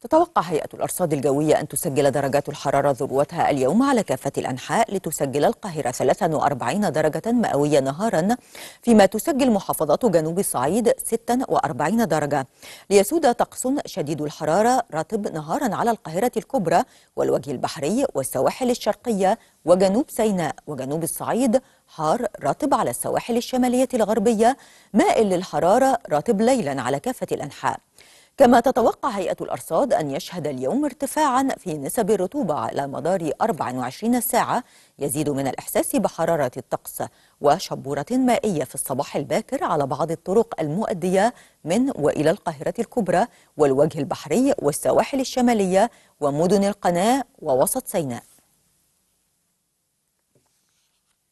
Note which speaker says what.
Speaker 1: تتوقع هيئة الأرصاد الجوية أن تسجل درجات الحرارة ذروتها اليوم على كافة الأنحاء لتسجل القاهرة 43 درجة مئوية نهارا فيما تسجل محافظات جنوب الصعيد 46 درجة ليسود طقس شديد الحرارة رطب نهارا على القاهرة الكبرى والوجه البحري والسواحل الشرقية وجنوب سيناء وجنوب الصعيد حار رطب على السواحل الشمالية الغربية مائل للحرارة رطب ليلا على كافة الأنحاء كما تتوقع هيئة الأرصاد أن يشهد اليوم ارتفاعا في نسب الرطوبة على مدار 24 ساعة يزيد من الإحساس بحرارة الطقس وشبورة مائية في الصباح الباكر على بعض الطرق المؤدية من وإلى القاهرة الكبرى والوجه البحري والسواحل الشمالية ومدن القناة ووسط سيناء